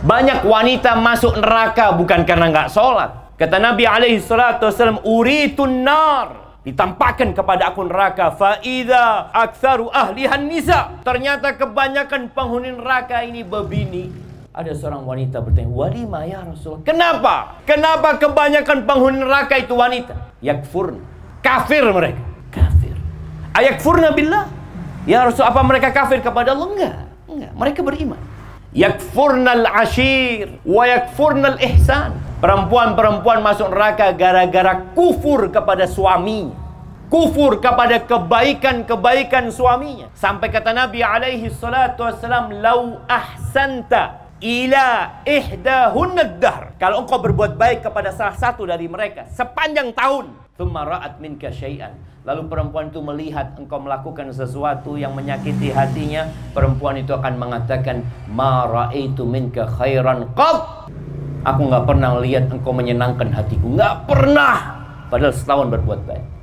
Banyak wanita masuk neraka bukan karena nggak sholat. Kata Nabi alaihi salatu wasallam, uritun nar. Ditampakkan kepada aku neraka. faida aksaru ahlihan nisa. Ternyata kebanyakan penghuni neraka ini berbini. Ada seorang wanita bertanya, Walima ya Rasulullah. Kenapa? Kenapa kebanyakan penghuni neraka itu wanita? Yakfurna. Kafir mereka. Kafir. Ayakfurna billah. Ya Rasul, apa mereka kafir kepada Allah? Enggak. Enggak. Mereka beriman. yakfurnal ashir wa yakfurnal ihsan perempuan-perempuan masuk neraka gara-gara kufur kepada suami kufur kepada kebaikan-kebaikan suaminya sampai kata Nabi alaihi salatu wasalam lau ahsanta ila ihdahunnad dahr. Kalau engkau berbuat baik kepada salah satu dari mereka sepanjang tahun, thumma ra'at minka syai'an. Lalu perempuan itu melihat engkau melakukan sesuatu yang menyakiti hatinya, perempuan itu akan mengatakan ma ra'aitu minka khairan qat. Aku nggak pernah lihat engkau menyenangkan hatiku, nggak pernah. Padahal setahun berbuat baik.